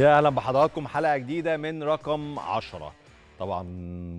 يا اهلا بحضراتكم حلقه جديده من رقم 10 طبعا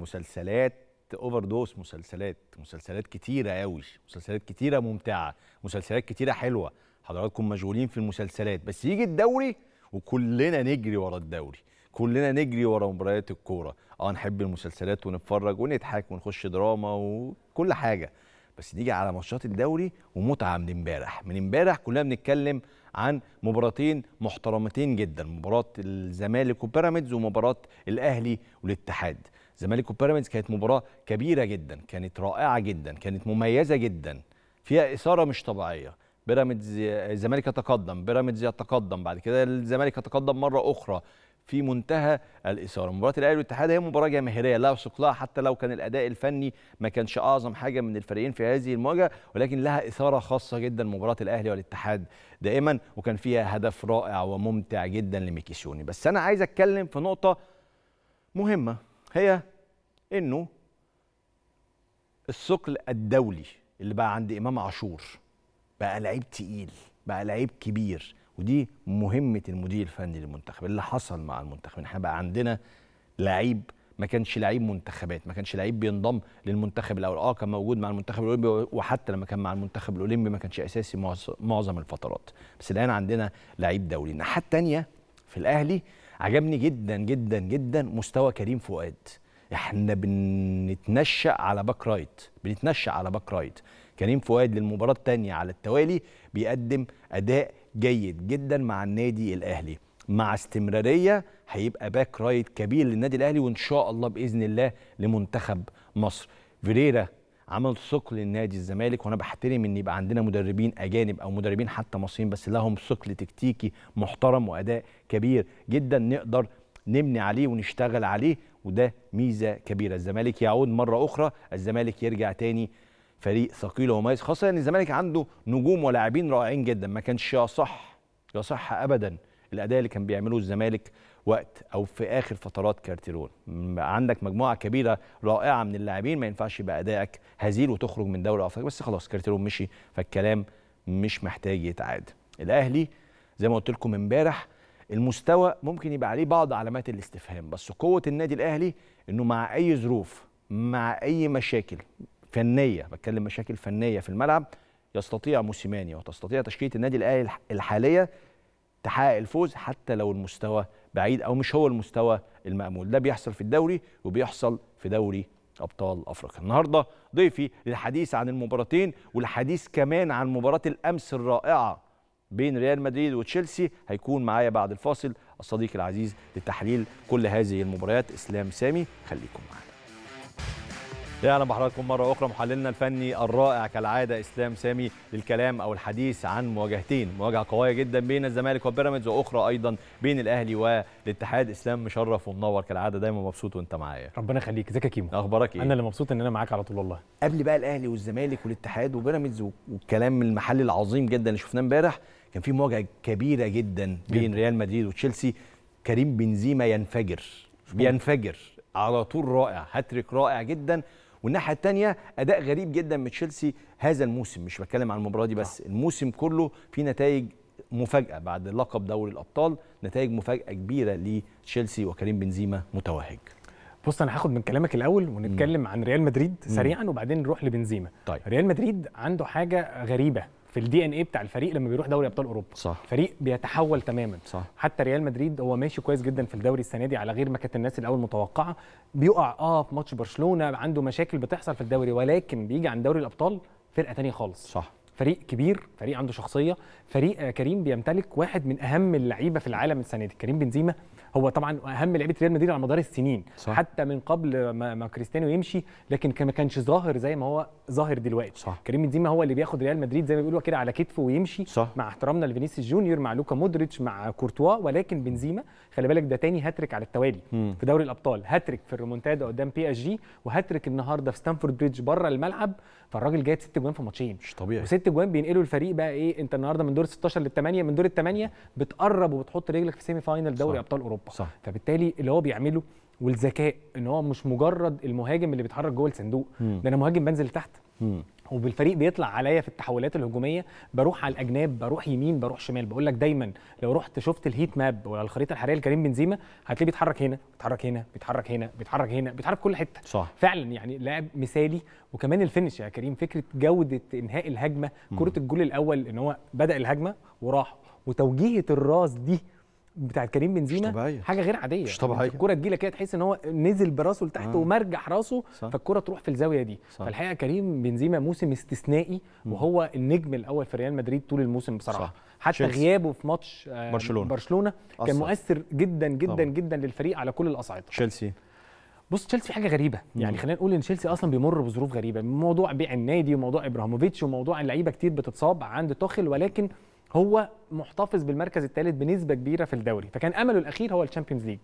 مسلسلات اوفر دوس مسلسلات مسلسلات كتيره قوي مسلسلات كتيره ممتعه مسلسلات كتيره حلوه حضراتكم مشغولين في المسلسلات بس يجي الدوري وكلنا نجري ورا الدوري كلنا نجري ورا مباريات الكوره اه نحب المسلسلات ونتفرج ونضحك ونخش دراما وكل حاجه بس نيجي على ماتشات الدوري ومتعه من امبارح من امبارح كلنا بنتكلم عن مباراتين محترمتين جدا مباراه الزمالك وبيراميدز ومباراه الاهلي والاتحاد زمالك وبيراميدز كانت مباراه كبيره جدا كانت رائعه جدا كانت مميزه جدا فيها اثاره مش طبيعيه بيراميدز الزمالك يتقدم بيراميدز يتقدم بعد كده الزمالك يتقدم مره اخرى في منتهى الاثاره مباراه الاهلي والاتحاد هي مباراه جماهيريه لا يثق لها حتى لو كان الاداء الفني ما كانش اعظم حاجه من الفريقين في هذه المواجهه ولكن لها اثاره خاصه جدا مباراه الاهلي والاتحاد دائما وكان فيها هدف رائع وممتع جدا لميكيسيوني بس انا عايز اتكلم في نقطه مهمه هي انه الثقل الدولي اللي بقى عند امام عاشور بقى لعيب تقيل بقى لعيب كبير ودي مهمه المدير الفني للمنتخب اللي حصل مع المنتخب احنا بقى عندنا لعيب ما كانش لعيب منتخبات ما كانش لعيب بينضم للمنتخب الاول اه كان موجود مع المنتخب الاولمبي وحتى لما كان مع المنتخب الاولمبي ما كانش اساسي معظم الفترات بس الان عندنا لعيب دولي الناحيه الثانيه في الاهلي عجبني جدا جدا جدا مستوى كريم فؤاد احنا بنتنشأ على باك رايت بنتنشأ على باك رايت كريم فؤاد للمباراة الثانية على التوالي بيقدم أداء جيد جدا مع النادي الاهلي مع استمراريه هيبقى باك رايت كبير للنادي الاهلي وان شاء الله باذن الله لمنتخب مصر فيريرا عمل ثقل للنادي الزمالك وانا بحترم ان يبقى عندنا مدربين اجانب او مدربين حتى مصريين بس لهم ثقل تكتيكي محترم واداء كبير جدا نقدر نبني عليه ونشتغل عليه وده ميزه كبيره الزمالك يعود مره اخرى الزمالك يرجع تاني فريق ثقيل ومميز خاصه ان الزمالك عنده نجوم ولاعبين رائعين جدا ما كانش يصح يصح ابدا الاداء اللي كان بيعمله الزمالك وقت او في اخر فترات كارتيرون عندك مجموعه كبيره رائعه من اللاعبين ما ينفعش يبقى ادائك هزيل وتخرج من دوري افريقيا بس خلاص كارتيرون مشي فالكلام مش محتاج يتعاد الاهلي زي ما قلت لكم امبارح المستوى ممكن يبقى عليه بعض علامات الاستفهام بس قوه النادي الاهلي انه مع اي ظروف مع اي مشاكل فنيه بتكلم مشاكل فنيه في الملعب يستطيع موسيماني وتستطيع تشكيله النادي الاهلي الحاليه تحقق الفوز حتى لو المستوى بعيد او مش هو المستوى المامول ده بيحصل في الدوري وبيحصل في دوري ابطال افريقيا النهارده ضيفي للحديث عن المباراتين والحديث كمان عن مباراه الامس الرائعه بين ريال مدريد وتشيلسي هيكون معايا بعد الفاصل الصديق العزيز لتحليل كل هذه المباريات اسلام سامي خليكم معانا يا اهلا بحضراتكم مره اخرى محللنا الفني الرائع كالعاده اسلام سامي للكلام او الحديث عن مواجهتين مواجهه قويه جدا بين الزمالك وبيراميدز واخرى ايضا بين الاهلي والاتحاد اسلام مشرف ومنور كالعاده دايما مبسوط وانت معايا ربنا يخليك ازيك يا كيمو اخبارك ايه انا اللي مبسوط ان انا معاك على طول والله قبل بقى الاهلي والزمالك والاتحاد وبيراميدز والكلام المحلي العظيم جدا اللي شفناه امبارح كان في مواجهه كبيره جدا بين ريال مدريد وتشيلسي كريم بنزيما ينفجر بينفجر على طول رائع هاتريك رائع جدا والناحيه الثانيه اداء غريب جدا من تشيلسي هذا الموسم مش بتكلم عن المباراه دي بس نعم. الموسم كله في نتائج مفاجاه بعد لقب دوري الابطال نتائج مفاجاه كبيره لتشيلسي وكريم بنزيما متوهج بص انا هاخد من كلامك الاول ونتكلم م. عن ريال مدريد سريعا وبعدين نروح لبنزيما طيب. ريال مدريد عنده حاجه غريبه في الدي ان ايه بتاع الفريق لما بيروح دوري ابطال اوروبا صح فريق بيتحول تماما صح حتى ريال مدريد هو ماشي كويس جدا في الدوري السنه دي على غير ما كانت الناس الاول متوقعه بيقع اه في ماتش برشلونه عنده مشاكل بتحصل في الدوري ولكن بيجي عند دوري الابطال فرقه ثانيه خالص صح فريق كبير فريق عنده شخصيه فريق آه، كريم بيمتلك واحد من اهم اللعيبه في العالم السنه دي كريم بنزيما هو طبعا اهم لعيبه ريال مدريد على مدار السنين صح. حتى من قبل ما, ما كريستيانو يمشي لكن ما كانش ظاهر زي ما هو ظاهر دلوقتي صح. كريم بنزيما هو اللي بياخد ريال مدريد زي ما بيقولوا كده على كتفه ويمشي صح. مع احترامنا لفينيسيوس جونيور مع لوكا مودريتش مع كورتوا ولكن بنزيما خلي بالك ده تاني هاتريك على التوالي م. في دوري الابطال هاتريك في الريمونتادا قدام بي اس جي وهاتريك النهارده في ستانفورد بريدج بره الملعب فالراجل جايب ست جوان في ماتشين مش طبيعي وست جوان بينقلوا الفريق بقى ايه انت النهارده من دور 16 لل 8 من دور ال 8 بتقرب وبتحط رجلك في سيمي فاينل دوري صح. ابطال اوروبا صح. فبالتالي اللي هو بيعمله والذكاء ان هو مش مجرد المهاجم اللي بيتحرك جوه الصندوق ده انا مهاجم بنزل تحت وبالفريق بيطلع عليا في التحولات الهجوميه بروح على الاجناب بروح يمين بروح شمال بقول لك دايما لو رحت شفت الهيت ماب ولا الخريطه الحراريه لكريم بنزيما هتلاقيه بيتحرك هنا بيتحرك هنا بيتحرك هنا بيتحرك هنا بيتحرك كل حته صح. فعلا يعني لاعب مثالي وكمان الفينش يا كريم فكره جوده انهاء الهجمه كره الجول الاول ان هو بدا الهجمه وراح وتوجيهه الراس دي بتاع كريم بنزيما حاجه غير عاديه مش طبيعيه يعني الكوره تجيله كده تحس ان هو نزل براسه لتحت آه. ومرجح راسه فالكوره تروح في الزاويه دي صح. فالحقيقه كريم بنزيما موسم استثنائي م. وهو النجم الاول في ريال مدريد طول الموسم بصراحه صح. حتى شيرس. غيابه في ماتش آه، برشلونه برشلونه كان أصح. مؤثر جدا جدا طبعا. جدا للفريق على كل الاصعده تشيلسي بص تشيلسي حاجه غريبه يعني خلينا نقول ان تشيلسي اصلا بيمر بظروف غريبه موضوع بيع النادي وموضوع ابراهيموفيتش وموضوع اللعيبه كتير بتتصاب عند توخيل ولكن هو محتفظ بالمركز الثالث بنسبه كبيره في الدوري فكان امله الاخير هو الشامبيونز ليج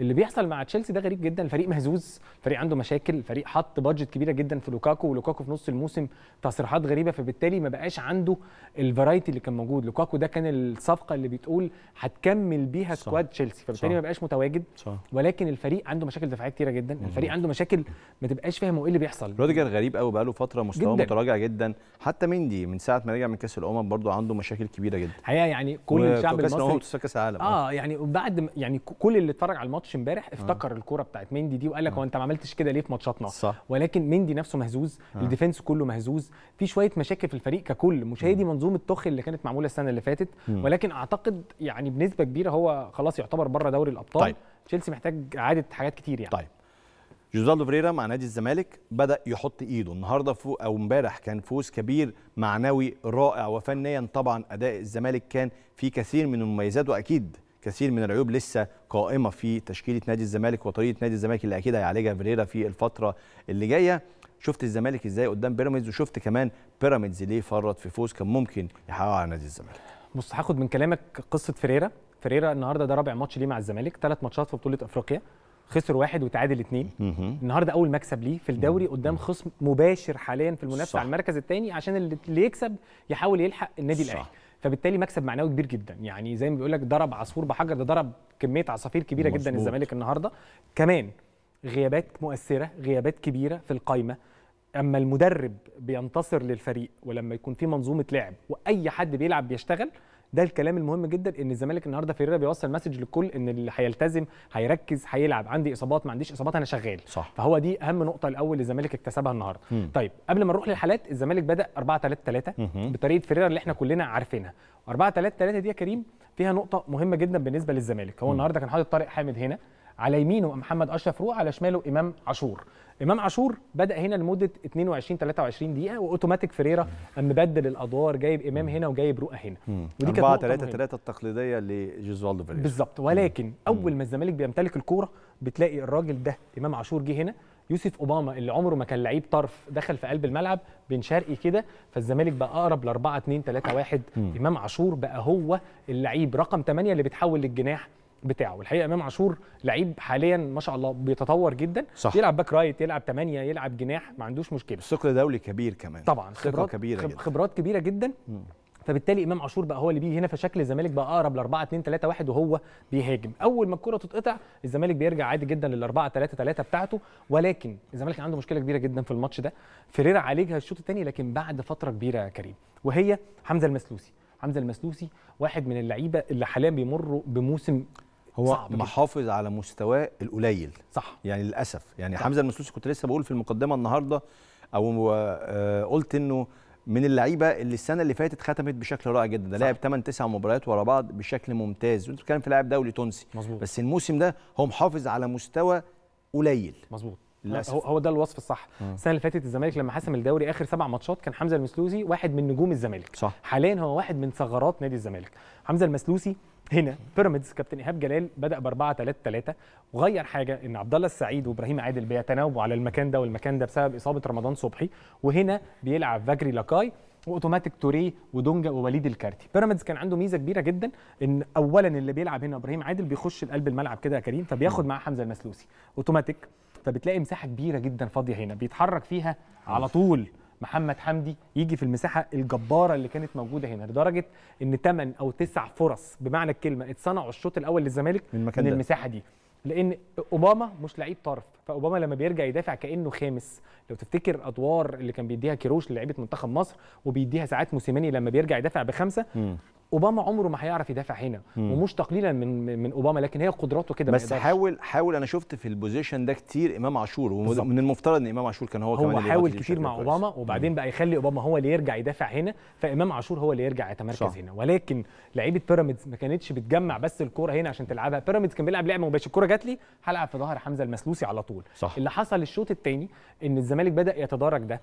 اللي بيحصل مع تشيلسي ده غريب جدا الفريق مهزوز الفريق عنده مشاكل الفريق حط بادجت كبيره جدا في لوكاكو ولوكاكو في نص الموسم تصريحات غريبه فبالتالي ما بقاش عنده الفرايتي اللي كان موجود لوكاكو ده كان الصفقه اللي بتقول هتكمل بيها سكواد تشيلسي فبالتالي ما بقاش متواجد صح. ولكن الفريق عنده مشاكل دفاعيه كتيره جدا مم. الفريق عنده مشاكل ما تبقاش فاهم ايه اللي بيحصل روديجر غريب قوي بقاله فتره مستواه متراجع جدا حتى مندي من ساعه ما رجع من كاس الامم برده عنده مشاكل كبيره كبيره جدا حقيقه يعني كل الشعب المصري كاس العالم آه. اه يعني بعد يعني كل اللي اتفرج على الماتش امبارح آه. افتكر آه. الكوره بتاعت مندي دي وقال لك آه. هو آه. انت ما عملتش كده ليه في ماتشاتنا صح. ولكن مندي نفسه مهزوز آه. الديفنس كله مهزوز في شويه مشاكل في الفريق ككل مشاهدي منظومه توخي اللي كانت معموله السنه اللي فاتت م. ولكن اعتقد يعني بنسبه كبيره هو خلاص يعتبر بره دوري الابطال طيب. تشيلسي محتاج اعاده حاجات كتير يعني طيب جوزالدو فريرا مع نادي الزمالك بدا يحط ايده النهارده فوق او امبارح كان فوز كبير معنوي رائع وفنيا طبعا اداء الزمالك كان في كثير من المميزات واكيد كثير من العيوب لسه قائمه في تشكيله نادي الزمالك وطريقه نادي الزمالك اللي اكيد هيعالجها فيريرا في الفتره اللي جايه شفت الزمالك ازاي قدام بيراميدز وشفت كمان بيراميدز ليه فرط في فوز كان ممكن يحققه على نادي الزمالك بص هاخد من كلامك قصه فيريرا فيريرا النهارده ده رابع ماتش ليه مع الزمالك ثلاث ماتشات في بطوله افريقيا خسر واحد وتعادل اثنين النهارده اول مكسب ليه في الدوري قدام خصم مباشر حاليا في المنافسه على المركز الثاني عشان اللي يكسب يحاول يلحق النادي الاهلي فبالتالي مكسب معنوي كبير جدا يعني زي ما بيقول لك ضرب عصفور بحجر ده ضرب كميه عصافير كبيره مزبوط. جدا الزمالك النهارده كمان غيابات مؤثره غيابات كبيره في القايمه اما المدرب بينتصر للفريق ولما يكون في منظومه لعب واي حد بيلعب بيشتغل ده الكلام المهم جدا ان الزمالك النهارده فيريرا بيوصل مسج للكل ان اللي هيلتزم هيركز هيلعب عندي اصابات ما عنديش اصابات انا شغال صح. فهو دي اهم نقطه الاول الزمالك اكتسبها النهارده طيب قبل ما نروح للحالات الزمالك بدا 4 3 3 بطريقه فيريرا اللي احنا كلنا عارفينها 4 3 3 دي يا كريم فيها نقطه مهمه جدا بالنسبه للزمالك هو النهارده كان حاطط طارق حامد هنا على يمينه محمد اشرف روح على شماله امام عاشور امام عاشور بدا هنا لمده 22 23 دقيقه واوتوماتيك فيريرا مبدل الادوار جايب امام هنا وجايب رؤى هنا مم. ودي كانت 4 3 3 التقليديه لجيزوالدو فيريرا بالظبط ولكن مم. اول ما الزمالك بيمتلك الكوره بتلاقي الراجل ده امام عاشور جه هنا يوسف اوباما اللي عمره ما كان لعيب طرف دخل في قلب الملعب بن شرقي كده فالزمالك بقى اقرب ل 4 2 3 1 امام عاشور بقى هو اللعيب رقم 8 اللي بيتحول للجناح بتاعه الحقيقه امام عاشور لعيب حاليا ما شاء الله بيتطور جدا صح. يلعب باك رايت يلعب 8 يلعب جناح ما عندوش مشكله ثقل دولي كبير كمان طبعا خبرات كبيره خبرات جدا. خبرات كبيره جدا م. فبالتالي امام عاشور بقى هو اللي بيجي هنا فشكل الزمالك بقى اقرب ل 4 2 3 1 وهو بيهاجم اول ما الكره تتقطع الزمالك بيرجع عادي جدا لل 4 3 3 بتاعته ولكن الزمالك عنده مشكله كبيره جدا في الماتش ده فيريرا عالجها الشوط الثاني لكن بعد فتره كبيره يا كريم وهي حمزه المسلوسي حمزه المسلوسي واحد من اللعيبه اللي حاليا بيمروا بموسم هو محافظ جدا. على مستواه القليل صح يعني للاسف يعني صح. حمزه المسلوسي كنت لسه بقول في المقدمه النهارده او آه، قلت انه من اللعيبه اللي السنه اللي فاتت ختمت بشكل رائع جدا ده لعب 8 9 مباريات ورا بعض بشكل ممتاز وانت بتتكلم في لاعب دولي تونسي مظبوط بس الموسم ده هو محافظ على مستوى قليل مظبوط للاسف هو ده الوصف الصح السنه اللي فاتت الزمالك لما حسم الدوري اخر سبع ماتشات كان حمزه المسلوسي واحد من نجوم الزمالك صح حاليا هو واحد من ثغرات نادي الزمالك حمزه المسلوسي هنا بيراميدز كابتن ايهاب جلال بدا ب 4 3 3 وغير حاجه ان عبد الله السعيد وابراهيم عادل بيتناوبوا على المكان ده والمكان ده بسبب اصابه رمضان صبحي وهنا بيلعب فاجري لاكاي واوتوماتيك توري ودونجا ووليد الكارتي بيراميدز كان عنده ميزه كبيره جدا ان اولا اللي بيلعب هنا ابراهيم عادل بيخش لقلب الملعب كده يا كريم فبياخد معاه حمزه المسلوسي اوتوماتيك فبتلاقي مساحه كبيره جدا فاضيه هنا بيتحرك فيها على طول محمد حمدي يجي في المساحه الجباره اللي كانت موجوده هنا لدرجه ان 8 او 9 فرص بمعنى الكلمه اتصنعوا الشوط الاول للزمالك من, من المساحه دي لان اوباما مش لعيب طرف فاوباما لما بيرجع يدافع كانه خامس لو تفتكر ادوار اللي كان بيديها كيروش للعيبه منتخب مصر وبيديها ساعات موسيماني لما بيرجع يدافع بخمسه اوباما عمره ما هيعرف يدافع هنا مم. ومش تقليلا من من اوباما لكن هي قدراته كده بس حاول حاول انا شفت في البوزيشن ده كتير امام عاشور ومن المفترض ان امام عاشور كان هو, هو كمان اللي حاول كتير مع اوباما وبعدين مم. بقى يخلي اوباما هو اللي يرجع يدافع هنا فامام عاشور هو اللي يرجع يتمركز صح. هنا ولكن لعيبه بيراميدز ما كانتش بتجمع بس الكوره هنا عشان تلعبها بيراميدز كان بيلعب لعبه مباشر الكوره جات لي هلعب في ظهر حمزه المسلوسي على طول صح. اللي حصل الشوط الثاني ان الزمالك بدا يتدارك ده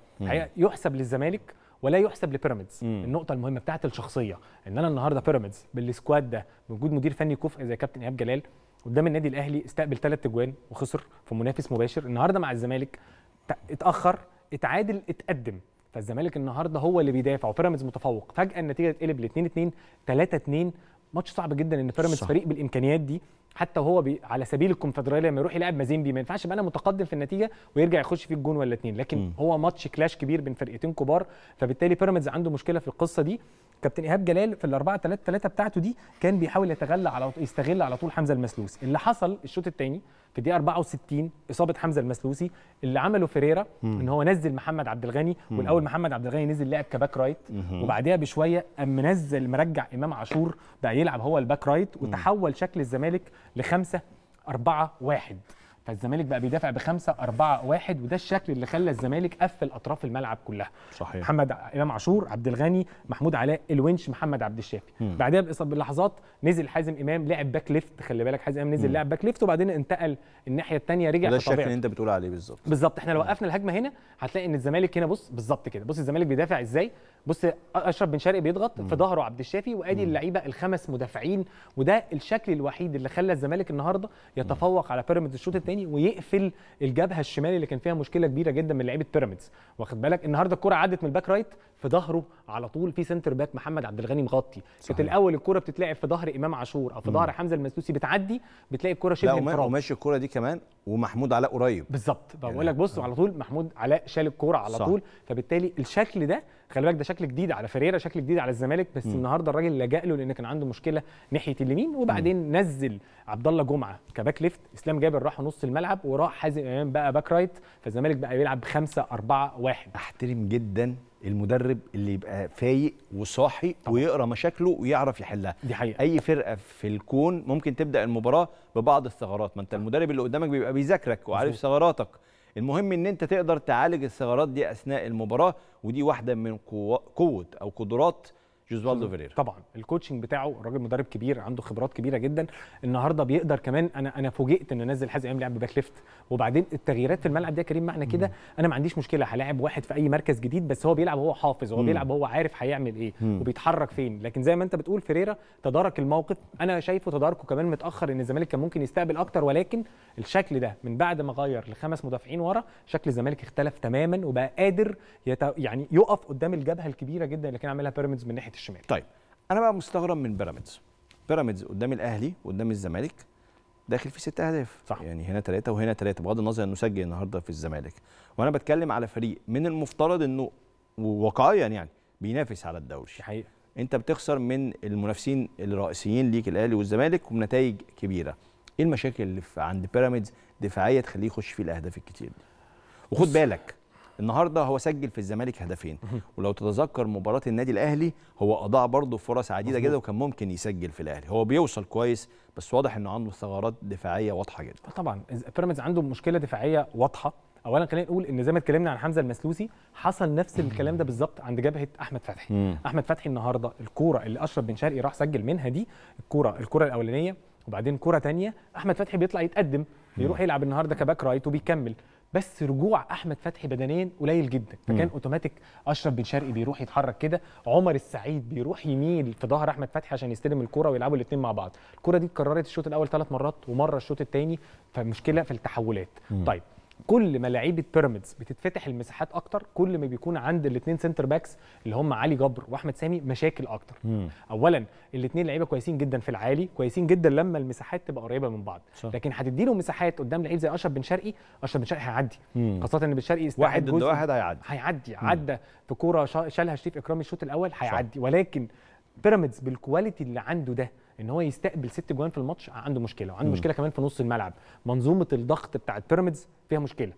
يحسب للزمالك ولا يحسب لبيراميدز النقطه المهمه بتاعه الشخصيه ان انا النهارده بيراميدز بالسكواد ده بوجود مدير فني كفء زي كابتن ايهاب جلال قدام النادي الاهلي استقبل ثلاث اجوان وخسر في منافس مباشر النهارده مع الزمالك اتاخر اتعادل اتقدم فالزمالك النهارده هو اللي بيدافع وبيراميدز متفوق فجاه النتيجه تقلب ل 2 2 3 2 ماتش صعب جدا ان بيراميدز فريق بالامكانيات دي حتى وهو بي على سبيل الكونفدراليه لما يروح يلعب مازيمبي ما ينفعش يبقى انا متقدم في النتيجه ويرجع يخش في الجون ولا اتنين لكن م. هو ماتش كلاش كبير بين فرقتين كبار فبالتالي بيراميدز عنده مشكله في القصه دي كابتن ايهاب جلال في الأربعة 3 3 بتاعته دي كان بيحاول يتغلى على يستغل على طول حمزه المسلوسي اللي حصل الشوط الثاني في الدقيقه 64 اصابه حمزه المسلوسي اللي عمله فيريرا ان هو نزل محمد عبد الغني والاول محمد عبد الغني نزل لعب كباك رايت وبعديها بشويه قام منزل مرجع امام عاشور بقى يلعب هو الباك رايت وتحول شكل الزمالك لخمسة أربعة واحد فالزمالك بقى بيدافع بخمسة أربعة واحد وده الشكل اللي خلى الزمالك قفل أطراف الملعب كلها صحيح. محمد إمام عاشور عبد الغني محمود علاء الونش محمد عبد الشافي بعدها بلحظات نزل حازم إمام لعب باك ليفت خلي بالك حازم إمام نزل لعب باك ليفت وبعدين انتقل الناحية الثانية رجع ده الشكل اللي أنت بتقول عليه بالظبط بالظبط احنا لو وقفنا الهجمة هنا هتلاقي إن الزمالك هنا بص بالظبط كده بص الزمالك بيدافع إزاي بص اشرف بن شرقي بيضغط في ظهره عبد الشافي وادي اللعيبه الخمس مدافعين وده الشكل الوحيد اللي خلى الزمالك النهارده يتفوق على بيراميدز الشوط الثاني ويقفل الجبهه الشمال اللي كان فيها مشكله كبيره جدا من لعيبه بيراميدز واخد بالك النهارده الكره عدت من الباك رايت في ظهره على طول في سنتر باك محمد عبد الغني مغطي كانت الاول الكره بتتلعب في ظهر امام عاشور او في ظهر حمزه المسلوسي بتعدي بتلاقي الكره شبه لا ماشي الكره دي كمان ومحمود علاء قريب بالظبط يعني بقول يعني لك بص آه. على طول محمود علاء شال الكوره على صح. طول فبالتالي الشكل ده خلي بالك ده شكل جديد على فريرة شكل جديد على الزمالك بس م. النهارده الراجل لجأ له لان كان عنده مشكله ناحيه اليمين وبعدين م. نزل عبد الله جمعه كباك ليفت اسلام جابر راح نص الملعب وراح حازم امام بقى باك رايت فالزمالك بقى بيلعب 5 4 1 احترم جدا المدرب اللي يبقى فايق وصاحي طبعا. ويقرا مشاكله ويعرف يحلها دي حقيقة. اي فرقه في الكون ممكن تبدا المباراه ببعض الثغرات ما انت المدرب اللي قدامك بيبقى بيذاكرك وعارف ثغراتك المهم ان انت تقدر تعالج الثغرات دي اثناء المباراه ودي واحده من قوه او قدرات جوزوالدو فيريرا طبعا الكوتشنج بتاعه راجل مدرب كبير عنده خبرات كبيره جدا النهارده بيقدر كمان انا انا فوجئت ان نزل حازم امام لعب باك ليفت وبعدين التغييرات في الملعب دي يا كريم معنى كده انا ما عنديش مشكله هلاعب واحد في اي مركز جديد بس هو بيلعب هو حافظ هو بيلعب هو عارف هيعمل ايه مم. وبيتحرك فين لكن زي ما انت بتقول فيريرا تدارك الموقف انا شايفه تداركه كمان متاخر ان الزمالك كان ممكن يستقبل اكتر ولكن الشكل ده من بعد ما غير لخمس مدافعين ورا شكل الزمالك اختلف تماما وبقى قادر يت... يعني يقف قدام الجبهه الكبيره جدا اللي كان عاملها بيراميدز من ناحيه الشمالي طيب انا بقى مستغرب من بيراميدز بيراميدز قدام الاهلي وقدام الزمالك داخل في ست اهداف صح. يعني هنا ثلاثه وهنا ثلاثه بغض النظر انه سجل النهارده في الزمالك وانا بتكلم على فريق من المفترض انه واقعيا يعني بينافس على الدوري حقيقة. انت بتخسر من المنافسين الرئيسيين ليك الاهلي والزمالك وبنتائج كبيره ايه المشاكل اللي عند بيراميدز دفاعيه تخليه يخش في الاهداف الكتير دي وخد بالك النهارده هو سجل في الزمالك هدفين ولو تتذكر مباراه النادي الاهلي هو اضاع برضه فرص عديده جدا وكان ممكن يسجل في الاهلي هو بيوصل كويس بس واضح انه عنده ثغرات دفاعيه واضحه جدا آه طبعا بيراميدز عنده مشكله دفاعيه واضحه اولا خلينا نقول ان زي ما اتكلمنا عن حمزه المسلوسي حصل نفس الكلام ده بالظبط عند جبهه احمد فتحي احمد فتحي النهارده الكوره اللي اشرف بن شرقي راح سجل منها دي الكوره الكوره الاولانيه وبعدين كوره ثانيه احمد فتحي بيطلع يتقدم بيروح يلعب النهارده كباك رايت وبيكمل بس رجوع احمد فتحي بدنيا قليل جدا فكان مم. اوتوماتيك اشرف بن شرقي بيروح يتحرك كده عمر السعيد بيروح يميل في ظهر احمد فتحي عشان يستلم الكره ويلعبوا الاثنين مع بعض الكره دي اتكررت الشوط الاول ثلاث مرات ومره الشوط الثاني فمشكله في التحولات مم. طيب كل ما لعيبه بيراميدز بتتفتح المساحات اكتر كل ما بيكون عند الاثنين سنتر باكس اللي هم علي جبر واحمد سامي مشاكل اكتر مم. اولا الاثنين لعيبه كويسين جدا في العالي كويسين جدا لما المساحات تبقى قريبه من بعض صح. لكن هتدي له مساحات قدام لعيب زي اشرف بن شرقي اشرف بن شرقي هيعدي خاصه ان بن شرقي واحد ضد واحد هيعدي هيعدي عدى في كوره شالها شريف اكرامي الشوط الاول هيعدي ولكن بيراميدز بالكواليتي اللي عنده ده ان هو يستقبل ست جوان في الماتش عنده مشكله وعنده م. مشكله كمان في نص الملعب منظومه الضغط بتاعه بيراميدز فيها مشكله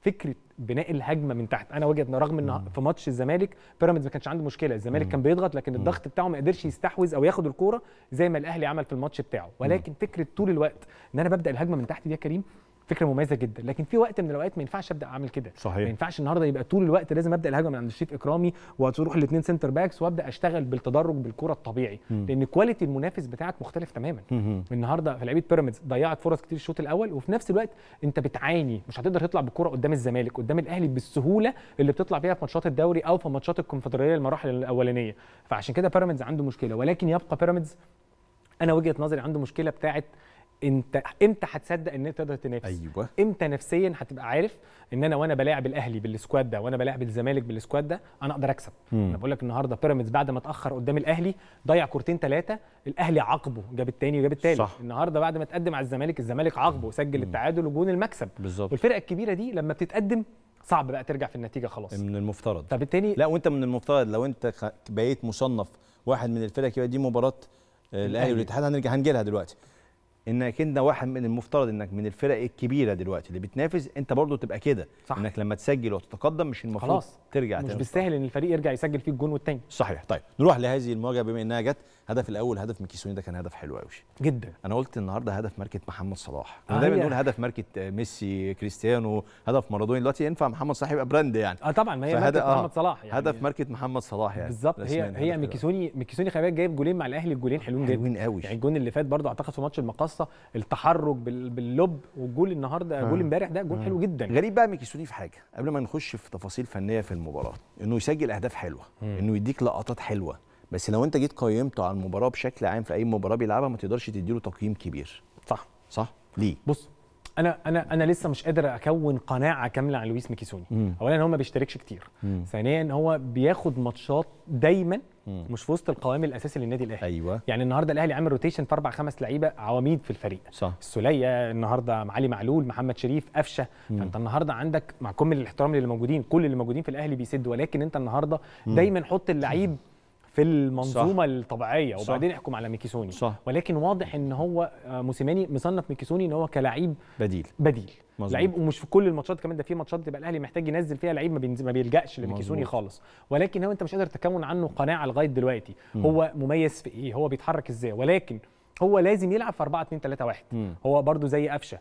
فكره بناء الهجمه من تحت انا وجهه رغم ان في ماتش الزمالك بيراميدز ما كانش عنده مشكله الزمالك كان بيضغط لكن الضغط بتاعه ما قدرش يستحوذ او ياخد الكوره زي ما الاهلي عمل في الماتش بتاعه ولكن فكره طول الوقت ان انا ببدا الهجمه من تحت دي يا كريم فكره مميزه جدا لكن في وقت من الاوقات ما ينفعش ابدا اعمل كده صحيح ما ينفعش النهارده يبقى طول الوقت لازم ابدا الهجمه من عند الشريف اكرامي وتروح الاثنين سنتر باكس وابدا اشتغل بالتدرج بالكره الطبيعي م. لان كواليتي المنافس بتاعك مختلف تماما م. النهارده لعيبه بيراميدز ضيعت فرص كتير الشوط الاول وفي نفس الوقت انت بتعاني مش هتقدر تطلع بالكره قدام الزمالك قدام الاهلي بالسهوله اللي بتطلع بيها في ماتشات الدوري او في ماتشات الكونفدراليه المراحل الاولانيه فعشان كده بيراميدز عنده مشكله ولكن يبقى بيراميدز انا وجهه نظري عنده مشكله بتاعه انت امتى هتصدق ان انت تقدر تنافس ايوه امتى نفسيا هتبقى عارف ان انا وانا بلاعب الاهلي بالسكواد ده وانا بلاعب الزمالك بالسكواد ده انا اقدر اكسب مم. انا بقول لك النهارده بيراميدز بعد ما اتاخر قدام الاهلي ضيع كورتين ثلاثه الاهلي عاقبه جاب الثاني وجاب الثالث النهارده بعد ما تقدم على الزمالك الزمالك عاقبه وسجل التعادل وجون المكسب بالظبط والفرقه الكبيره دي لما بتتقدم صعب بقى ترجع في النتيجه خلاص من المفترض فبالتالي لا وانت من المفترض لو انت بقيت مصنف واحد من الفرق دي مباراه آه، الاهلي والاتحاد هنرجع هنجي لها دلوقتي انك انت واحد من المفترض انك من الفرق الكبيره دلوقتي اللي بتنافس انت برضو تبقى كده صح. انك لما تسجل وتتقدم مش المفروض خلاص. ترجع مش بالسهل ان الفريق يرجع يسجل فيه الجون والتاني صحيح طيب نروح لهذه المواجهه بما انها جت الهدف الاول هدف ميكيسوني ده كان هدف حلو قوي جدا انا قلت النهارده هدف ماركه محمد صلاح انا آه، دايما نقول هدف ماركه ميسي كريستيانو هدف مارادونا دلوقتي ينفع محمد صلاح يبقى براند يعني اه طبعا ما هي ماركه آه محمد صلاح يعني هدف ماركه محمد صلاح يعني بالظبط هي هي ميكيسوني ميكيسوني خلي بالك جايب جولين مع الاهلي الجولين حلوين جدا حلوين قوي يعني الجول اللي فات برده اعتقد في ماتش المقاصه التحرك باللوب والجول النهارده آه. جول امبارح ده جول آه. حلو جدا غريب بقى ميكيسوني في حاجه قبل ما نخش في تفاصيل فنيه في المباراه انه يسجل اهداف حلوه انه يديك لقطات حلوه بس لو انت جيت قيمته على المباراه بشكل عام في اي مباراه بيلعبها ما تقدرش تديله تقييم كبير صح صح ليه بص انا انا انا لسه مش قادر اكون قناعه كامله عن لويس ميكيسوني اولا هو ما بيشتركش كتير ثانيا هو بياخد ماتشات دايما مم. مش في وسط القوام الاساسي للنادي الاهلي ايوه يعني النهارده الاهلي عامل روتيشن في اربع خمس لعيبه عواميد في الفريق صح السوليه النهارده علي معلول محمد شريف قفشه فانت النهارده عندك مع كل الاحترام للي موجودين كل اللي موجودين في الاهلي بيسد ولكن انت النهارده دايما حط اللعيب مم. في المنظومه صح. الطبيعيه وبعدين احكم على ميكيسوني صح. ولكن واضح ان هو آه، موسيماني مصنف ميكيسوني ان هو كلعيب بديل بديل مزبوط. لعيب ومش في كل الماتشات كمان ده في ماتشات بتبقى الاهلي محتاج ينزل فيها لعيب ما, ما بيلجاش لميكيسوني خالص ولكن هو انت مش قادر تكون عنه قناعه لغايه دلوقتي م. هو مميز في ايه هو بيتحرك ازاي ولكن هو لازم يلعب في 4 2 3 1 هو برده زي قفشه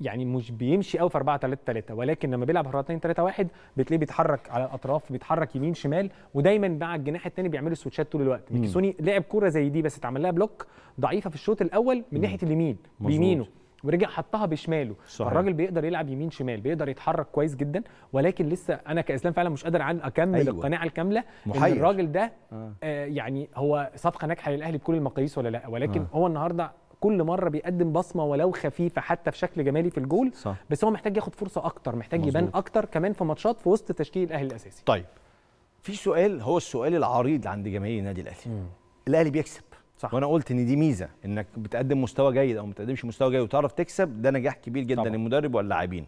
يعني مش بيمشي قوي في 4 3 3 ولكن لما بيلعب 4 2 3 1 بتلاقيه بيتحرك على الاطراف بيتحرك يمين شمال ودايما مع الجناح الثاني بيعملوا سويتشات طول الوقت ميكسوني لعب كوره زي دي بس اتعمل لها بلوك ضعيفه في الشوط الاول من ناحيه اليمين بيمينه ورجع حطها بشماله صحيح. الراجل بيقدر يلعب يمين شمال بيقدر يتحرك كويس جدا ولكن لسه انا كاسلام فعلا مش قادر عن اكمل أيوة. القناعه الكامله محير. ان الراجل ده آه. آه يعني هو صفقه ناجحه للاهلي بكل المقاييس ولا لا ولكن آه. هو النهارده كل مره بيقدم بصمه ولو خفيفه حتى في شكل جمالي في الجول صح. بس هو محتاج ياخد فرصه اكتر محتاج مزبوط. يبان اكتر كمان في ماتشات في وسط تشكيل الاهلي الاساسي طيب في سؤال هو السؤال العريض عند جماهير النادي الاهلي الاهلي بيكسب صح. وانا قلت ان دي ميزه انك بتقدم مستوى جيد او ما بتقدمش مستوى جيد وتعرف تكسب ده نجاح كبير جدا طبعا. للمدرب واللاعبين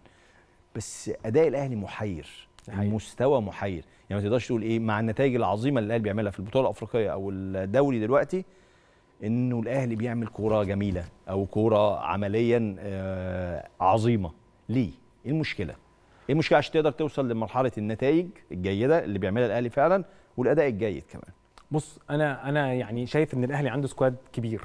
بس اداء الاهلي محير حقيقي. المستوى محير يعني ما تقدرش تقول ايه مع النتائج العظيمه اللي الاهلي بيعملها في البطوله الافريقيه او الدوري دلوقتي انه الاهلي بيعمل كوره جميله او كوره عمليا آه، عظيمه ليه ايه المشكله ايه المشكله عشان تقدر توصل لمرحله النتائج الجيده اللي بيعملها الاهلي فعلا والاداء الجيد كمان بص انا انا يعني شايف ان الاهلي عنده سكواد كبير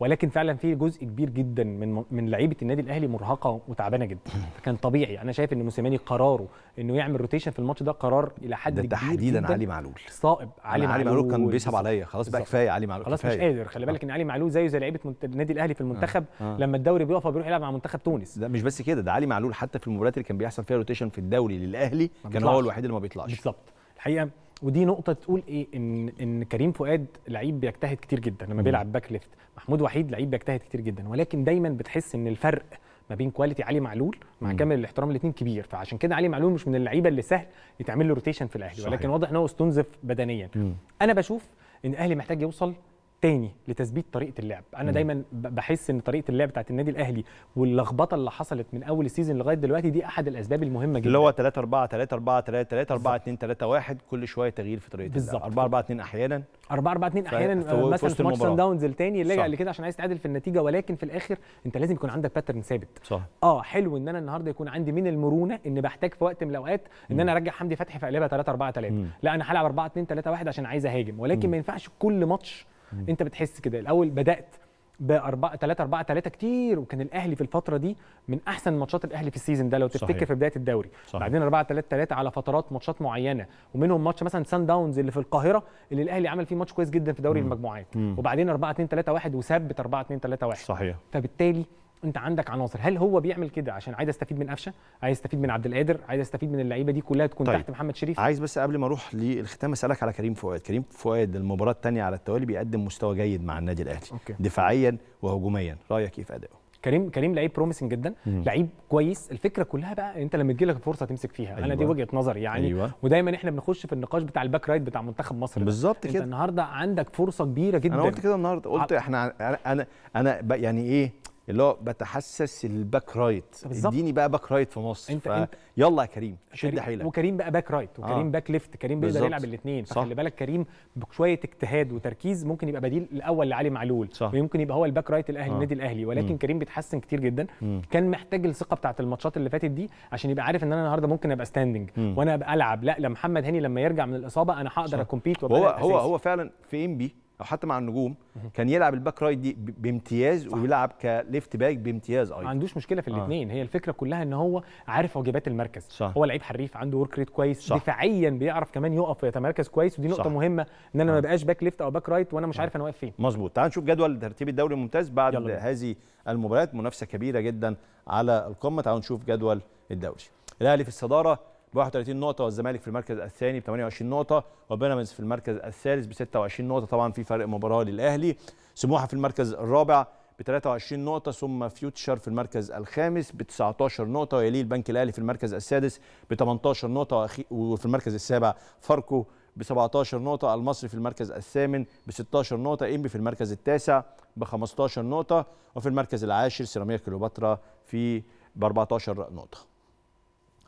ولكن فعلا في جزء كبير جدا من من لعيبه النادي الاهلي مرهقه وتعبانه جدا فكان طبيعي انا شايف ان موسيماني قراره انه يعمل روتيشن في الماتش ده قرار الى حد ده تحديدا علي معلول صائب علي معلول, معلول كان بيصعب عليا خلاص بقى كفايه علي معلول خلاص مش قادر خلي بالك آه. ان علي معلول زيه زي لعيبه النادي الاهلي في المنتخب آه. آه. لما الدوري بيقف بيروح يلعب مع منتخب تونس ده مش بس كده ده علي معلول حتى في المباريات اللي كان بيحصل فيها روتيشن في الدوري للاهلي كان هو الوحيد اللي ما بيطلعش بالظبط الحقيقه ودي نقطه تقول ايه ان ان كريم فؤاد لعيب بيجتهد كتير جدا لما بيلعب باك ليفت محمود وحيد لعيب بيجتهد كتير جدا ولكن دايما بتحس ان الفرق ما بين كواليتي علي معلول مع كامل الاحترام الاثنين كبير فعشان كده علي معلول مش من اللعيبه اللي سهل يتعمل له روتيشن في الاهلي ولكن واضح ان هو استنزف بدنيا مم. انا بشوف ان الاهلي محتاج يوصل تاني لتثبيت طريقه اللعب انا م. دايما بحس ان طريقه اللعب بتاعت النادي الاهلي واللخبطه اللي حصلت من اول السيزون لغايه دلوقتي دي احد الاسباب المهمه جدا اللي هو 3 4 3 4 3 3 4 2 3 1 كل شويه تغيير في طريقه بالظبط 4 4 2 احيانا 4 4 2 احيانا آه، مثلا في ماتش سان داونز الثاني اللي لجأ لكده عشان عايز تعادل في النتيجه ولكن في الاخر انت لازم يكون عندك باترن ثابت صح اه حلو ان انا النهارده يكون عندي من المرونه ان بحتاج في وقت من الاوقات ان انا ارجع حمدي فتحي في قلبها 3 4 3 لا انا هلعب 4 2 3 1 عشان عايز اهاجم ولكن ما ينفعش كل ماتش مم. انت بتحس كده الاول بدات ب 4 3 4 3 كتير وكان الاهلي في الفتره دي من احسن ماتشات الاهلي في السيزون ده لو تفتكر في بدايه الدوري صحيح. بعدين 4 3 3 على فترات ماتشات معينه ومنهم ماتش مثلا سان داونز اللي في القاهره اللي الاهلي عمل فيه ماتش كويس جدا في دوري مم. المجموعات مم. وبعدين 4 2 3 1 وثبت 4 2 3 1 صحيح فبالتالي انت عندك عناصر هل هو بيعمل كده عشان عايز استفيد من قفشه عايز استفيد من عبد القادر عايز استفيد من اللعيبه دي كلها تكون طيب. تحت محمد شريف عايز بس قبل ما اروح للختام اسالك على كريم فؤاد كريم فؤاد المباراه الثانيه على التوالي بيقدم مستوى جيد مع النادي الاهلي أوكي. دفاعيا وهجوميا رايك ايه في ادائه كريم كريم لعيب بروميسنج جدا لعيب كويس الفكره كلها بقى انت لما تجي لك الفرصه تمسك فيها أيوة. انا دي أيوة. وجهه نظري يعني أيوة. ودايما احنا بنخش في النقاش بتاع الباك رايت بتاع منتخب مصر بالظبط كده انت النهارده عندك فرصه كبيره جدا انا قلت كده النهارده قلت احنا انا انا يعني ايه اللي هو بتحسس الباك رايت بالظبط اديني بقى باك رايت في مصر انت, انت يلا يا كريم شد حيلك وكريم بقى باك رايت وكريم آه. باك ليفت كريم بيقدر يلعب الاثنين فخلي بالك كريم بشويه اجتهاد وتركيز ممكن يبقى بديل الاول لعلي معلول صح. ويمكن يبقى هو الباك رايت الاهلي آه. الاهلي ولكن م. كريم بيتحسن كتير جدا م. كان محتاج الثقه بتاعه الماتشات اللي فاتت دي عشان يبقى عارف ان انا النهارده ممكن ابقى ستاندنج وانا ابقى العب لا لا محمد هاني لما يرجع من الاصابه انا هقدر اكومبيت هو هو هو فعلا في ام بي او حتى مع النجوم كان يلعب الباك رايت دي بامتياز ويلعب كليفت باك بامتياز ايضا ما عندوش مشكله في الاثنين آه. هي الفكره كلها ان هو عارف واجبات المركز صح. هو لعيب حريف عنده ورك ريت كويس صح. دفاعيا بيعرف كمان يقف ويتمركز كويس ودي نقطه صح. مهمه ان انا آه. ما بقاش باك ليفت او باك رايت وانا مش آه. عارف انا واقف فين مظبوط تعال نشوف جدول ترتيب الدوري الممتاز بعد هذه المباريات منافسه كبيره جدا على القمه تعالوا نشوف جدول الدوري الاهلي في الصداره ب 31 نقطه والزمالك في المركز الثاني ب 28 نقطه وبيراميدز في المركز الثالث ب 26 نقطه طبعا في فرق مباراه للاهلي سموحه في المركز الرابع ب 23 نقطة ثم فيوتشر في المركز الخامس ب 19 نقطة ويليه البنك الأهلي في المركز السادس ب 18 نقطة وفي المركز السابع فاركو ب 17 نقطة المصري في المركز الثامن ب 16 نقطة إنبي في المركز التاسع ب 15 نقطة وفي المركز العاشر سيراميكا كليوباترا في ب 14 نقطة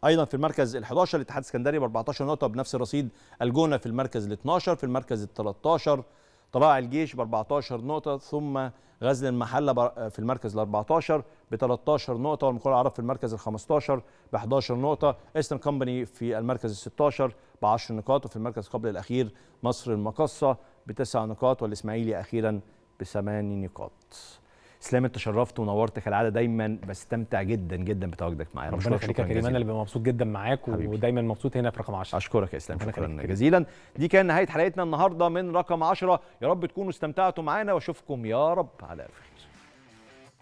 ايضا في المركز ال11 الاتحاد السكندري ب 14 نقطه بنفس الرصيد الجونه في المركز ال12 في المركز ال13 طلائع الجيش ب 14 نقطه ثم غزل المحله في المركز ال14 ب 13 نقطه والمقاول العرب في المركز ال15 ب 11 نقطه ايسترن كومباني في المركز ال16 ب 10 نقاط وفي المركز قبل الاخير مصر المقصه بتسع نقاط والاسماعيلي اخيرا بثمان نقاط اسلام انت شرفت ونورت كالعاده دايما بستمتع جدا جدا بتواجدك معايا ربنا يخليك يا كريم انا اللي مبسوط جدا معاك ودايما مبسوط هنا في رقم 10 اشكرك يا اسلام شكرا جزيلا دي كان نهايه حلقتنا النهارده من رقم 10 يا رب تكونوا استمتعتوا معانا واشوفكم يا رب على خير